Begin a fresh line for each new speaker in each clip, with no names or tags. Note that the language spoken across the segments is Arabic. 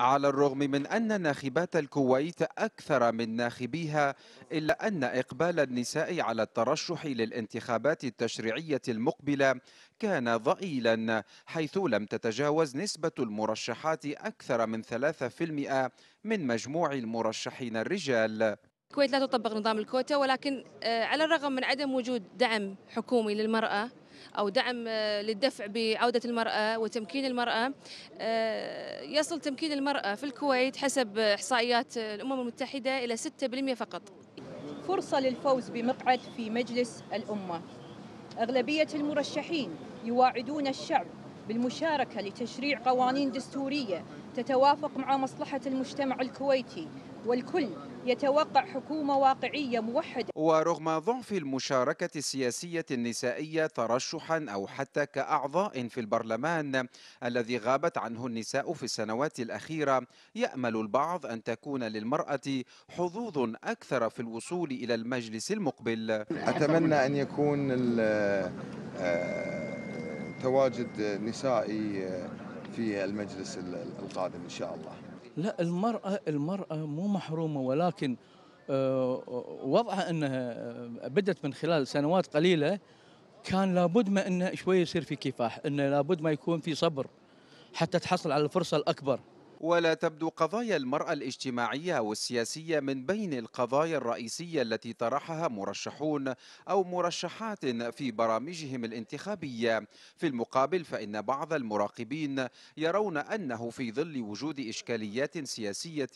على الرغم من أن ناخبات الكويت أكثر من ناخبيها إلا أن إقبال النساء على الترشح للانتخابات التشريعية المقبلة كان ضئيلا حيث لم تتجاوز نسبة المرشحات أكثر من 3% من مجموع المرشحين الرجال
الكويت لا تطبق نظام الكوتا ولكن آه، على الرغم من عدم وجود دعم حكومي للمرأة أو دعم آه، للدفع بعودة المرأة وتمكين المرأة آه، يصل تمكين المرأة في الكويت حسب إحصائيات آه، الأمم المتحدة إلى 6% فقط فرصة للفوز بمقعد في مجلس الأمة أغلبية المرشحين يواعدون الشعب بالمشاركة لتشريع قوانين دستورية تتوافق مع مصلحة المجتمع الكويتي والكل يتوقع حكومة واقعية موحدة
ورغم ضعف المشاركة السياسية النسائية ترشحا أو حتى كأعضاء في البرلمان الذي غابت عنه النساء في السنوات الأخيرة يأمل البعض أن تكون للمرأة حظوظ أكثر في الوصول إلى المجلس المقبل أتمنى أن يكون آه، تواجد نسائي في المجلس القادم
ان شاء الله. لا المراه المراه مو محرومه ولكن آه، وضعها انها بدت من خلال سنوات قليله كان لابد ما انه شويه يصير في كفاح، انه لابد ما يكون في صبر حتى تحصل على الفرصه الاكبر.
ولا تبدو قضايا المرأة الاجتماعية والسياسية من بين القضايا الرئيسية التي طرحها مرشحون أو مرشحات في برامجهم الانتخابية في المقابل فإن بعض المراقبين يرون أنه في ظل وجود إشكاليات سياسية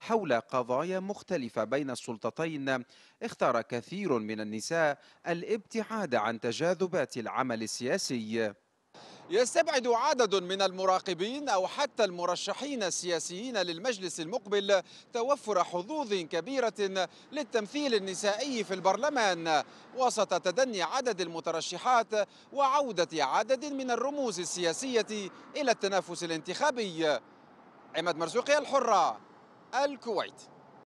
حول قضايا مختلفة بين السلطتين اختار كثير من النساء الابتعاد عن تجاذبات العمل السياسي يستبعد عدد من المراقبين أو حتى المرشحين السياسيين للمجلس المقبل توفر حظوظ كبيرة للتمثيل النسائي في البرلمان وسط تدني عدد المترشحات وعودة عدد من الرموز السياسية إلى التنافس الانتخابي عماد مرزوقي الحرة الكويت